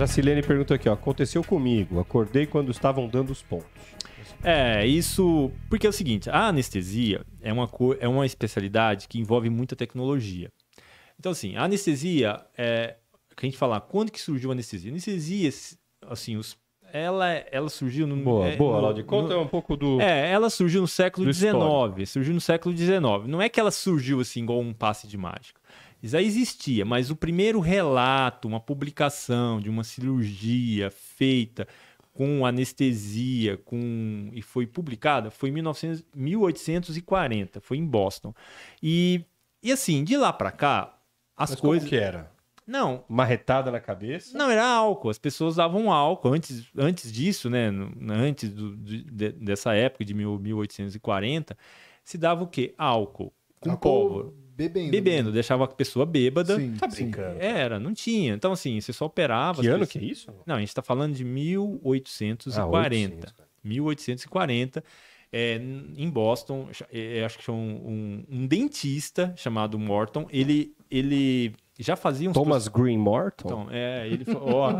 Jacilene perguntou aqui, ó. Aconteceu comigo, acordei quando estavam dando os pontos. É, isso. Porque é o seguinte, a anestesia é uma, é uma especialidade que envolve muita tecnologia. Então, assim, a anestesia é. Que a gente falar, quando que surgiu a anestesia? A anestesia, assim, os ela, ela surgiu no. Boa, é, boa, Laude. Conta no, um pouco do. É, ela surgiu no século XIX. Surgiu no século XIX. Não é que ela surgiu assim, igual um passe de mágica. Já existia, mas o primeiro relato, uma publicação de uma cirurgia feita com anestesia, com e foi publicada, foi em 1900, 1840, foi em Boston. E, e assim, de lá para cá, as mas coisas. Como que era? Não. Marretada na cabeça? Não, era álcool. As pessoas usavam álcool. Antes, antes disso, né? Antes do, de, dessa época de 1840, se dava o quê? Álcool. Com pólvora. Bebendo. Bebendo. Né? Deixava a pessoa bêbada. Sim, tá brincando. Sim. Era, não tinha. Então, assim, você só operava. Que ano pessoas... que é isso? Não, a gente tá falando de 1840. Ah, 1840. É, em Boston, é, acho que um, um, um dentista chamado Morton, ele, ele já faziam. Thomas Green Morton? Então, é, ele ó.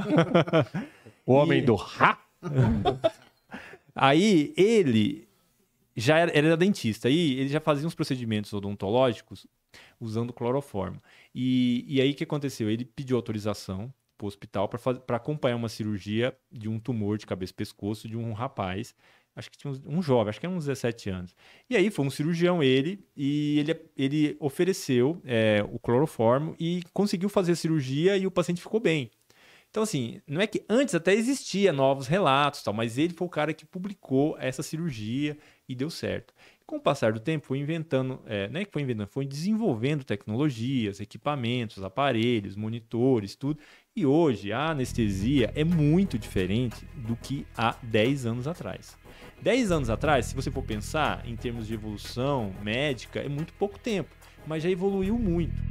o homem e... do Ra. Aí ele já era, era dentista aí ele já fazia uns procedimentos odontológicos usando cloroformo. E, e aí o que aconteceu? Ele pediu autorização para o hospital para acompanhar uma cirurgia de um tumor de cabeça e pescoço de um rapaz. Acho que tinha uns, um jovem, acho que era uns 17 anos. E aí foi um cirurgião ele, e ele, ele ofereceu é, o cloroformo e conseguiu fazer a cirurgia e o paciente ficou bem. Então, assim, não é que antes até existia novos relatos, tal, mas ele foi o cara que publicou essa cirurgia e deu certo. com o passar do tempo, foi inventando, é, não é que foi inventando, foi desenvolvendo tecnologias, equipamentos, aparelhos, monitores, tudo. E hoje a anestesia é muito diferente do que há 10 anos atrás. 10 anos atrás, se você for pensar em termos de evolução médica, é muito pouco tempo, mas já evoluiu muito.